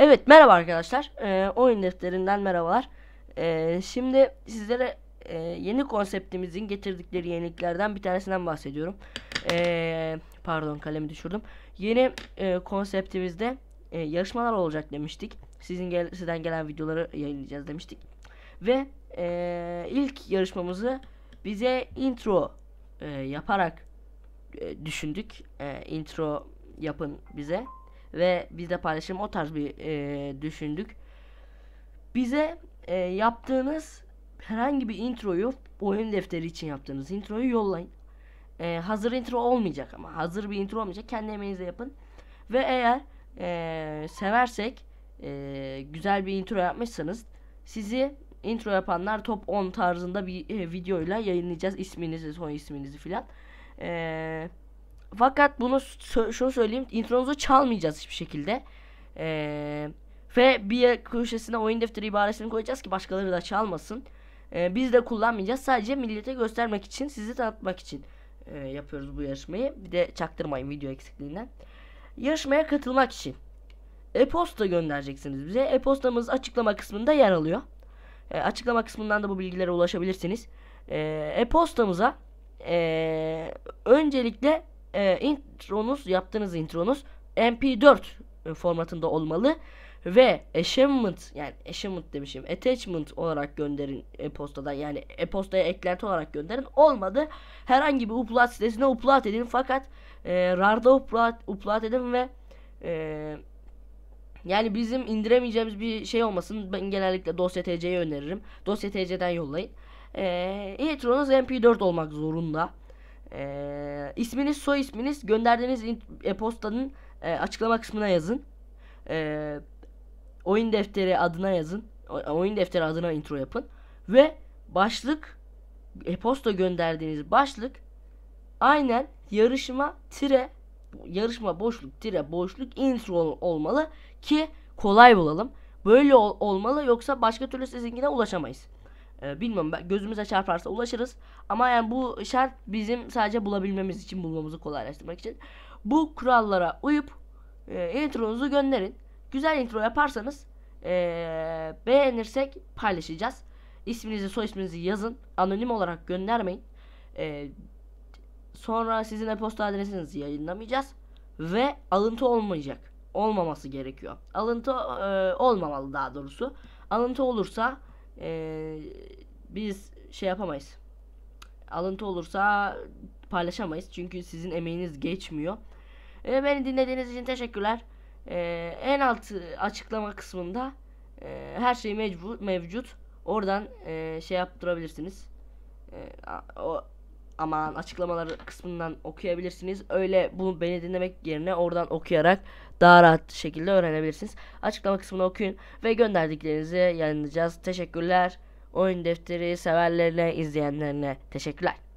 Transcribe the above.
Evet merhaba arkadaşlar. Ee, oyun defterinden merhabalar. Ee, şimdi sizlere e, yeni konseptimizin getirdikleri yeniliklerden bir tanesinden bahsediyorum. Ee, pardon kalemi düşürdüm. Yeni e, konseptimizde e, yarışmalar olacak demiştik. Sizin gel sizden gelen videoları yayınlayacağız demiştik. Ve e, ilk yarışmamızı bize intro e, yaparak e, düşündük. E, intro yapın bize ve biz de paylaşalım o tarz bir e, düşündük. Bize e, yaptığınız herhangi bir introyu oyun defteri için yaptığınız introyu yollayın. E, hazır intro olmayacak ama hazır bir intro olmayacak kendi emeğinizle yapın. Ve eğer e, seversek e, güzel bir intro yapmışsanız sizi intro yapanlar top 10 tarzında bir e, videoyla yayınlayacağız isminizi son isminizi filan. Eee fakat bunu şunu söyleyeyim intronuzu çalmayacağız hiçbir şekilde. Ee, ve bir köşesine oyun defteri ibaresini koyacağız ki başkaları da çalmasın. Ee, biz de kullanmayacağız. Sadece millete göstermek için, sizi tanıtmak için e, yapıyoruz bu yarışmayı. Bir de çaktırmayın video eksikliğinden. Yarışmaya katılmak için e-posta göndereceksiniz bize. E-postamız açıklama kısmında yer alıyor. E, açıklama kısmından da bu bilgilere ulaşabilirsiniz. E, e-postamıza e, öncelikle e, intronuz yaptığınız intronuz MP4 e, formatında olmalı ve achievement yani achievement demişim attachment olarak gönderin e-postadan yani e-postaya eklenti olarak gönderin olmadı herhangi bir upload sitesine upload edin fakat e, RAR'da upload, upload edin ve e, yani bizim indiremeyeceğimiz bir şey olmasın ben genellikle dosya tc'yi öneririm dosya tc'den yollayın e, e mp4 olmak zorunda e, isminiz, soy isminiz gönderdiğiniz e-postanın e, açıklama kısmına yazın. E, oyun defteri adına yazın. O, oyun defteri adına intro yapın. Ve başlık e-posta gönderdiğiniz başlık aynen yarışma tire yarışma boşluk tire boşluk intro ol, olmalı ki kolay bulalım. Böyle ol, olmalı yoksa başka türlü sizinkine ulaşamayız. E, bilmiyorum gözümüze çarparsa ulaşırız. Ama yani bu şart bizim sadece bulabilmemiz için bulmamızı kolaylaştırmak için. Bu kurallara uyup e, intronuzu gönderin. Güzel intro yaparsanız e, beğenirsek paylaşacağız. İsminizi soy isminizi yazın. Anonim olarak göndermeyin. E, sonra sizin e-posta adresinizi yayınlamayacağız. Ve alıntı olmayacak. Olmaması gerekiyor. Alıntı e, olmamalı daha doğrusu. Alıntı olursa e, biz şey yapamayız. Alıntı olursa paylaşamayız. Çünkü sizin emeğiniz geçmiyor. E, beni dinlediğiniz için teşekkürler. E, en alt açıklama kısmında e, her şey mevcut. Oradan e, şey yaptırabilirsiniz. E, o aman açıklamalar kısmından okuyabilirsiniz. Öyle bunu beni dinlemek yerine oradan okuyarak daha rahat şekilde öğrenebilirsiniz. Açıklama kısmını okuyun ve gönderdiklerinizi yayınlayacağız. Teşekkürler. Oyun defteri severlerine, izleyenlerine teşekkürler.